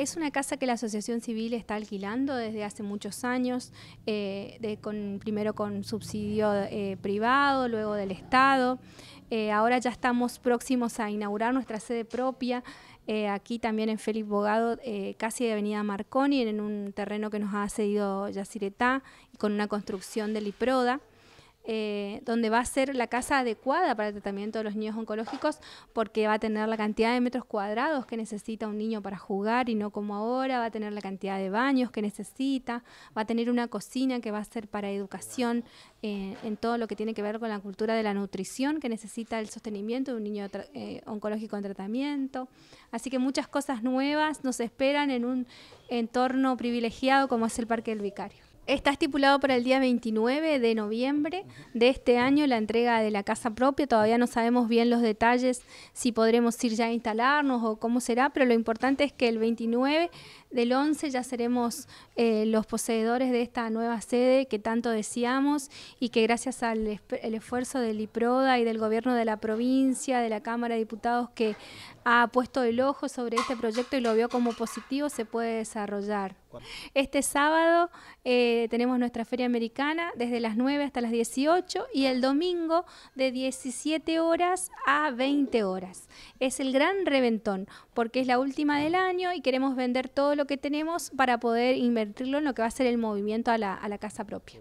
Es una casa que la Asociación Civil está alquilando desde hace muchos años, eh, primero con subsidio eh, privado, luego del Estado. Eh, ahora ya estamos próximos a inaugurar nuestra sede propia, aquí también en Félix Bogado, casi de Avenida Marconi, en un terreno que nos ha cedido Yaciretá, con una construcción de Liproda. Eh, donde va a ser la casa adecuada para el tratamiento de los niños oncológicos, porque va a tener la cantidad de metros cuadrados que necesita un niño para jugar y no como ahora, va a tener la cantidad de baños que necesita, va a tener una cocina que va a ser para educación eh, en todo lo que tiene que ver con la cultura de la nutrición que necesita el sostenimiento de un niño eh, oncológico en tratamiento. Así que muchas cosas nuevas nos esperan en un entorno privilegiado como es el Parque del Vicario. Está estipulado para el día 29 de noviembre de este año la entrega de la casa propia. Todavía no sabemos bien los detalles, si podremos ir ya a instalarnos o cómo será, pero lo importante es que el 29 del 11 ya seremos eh, los poseedores de esta nueva sede que tanto deseamos y que gracias al esfuerzo del IPRODA y del gobierno de la provincia, de la Cámara de Diputados que ha puesto el ojo sobre este proyecto y lo vio como positivo, se puede desarrollar. Este sábado eh, tenemos nuestra feria americana desde las 9 hasta las 18 y el domingo de 17 horas a 20 horas. Es el gran reventón porque es la última del año y queremos vender todo lo que tenemos para poder invertirlo en lo que va a ser el movimiento a la casa propia.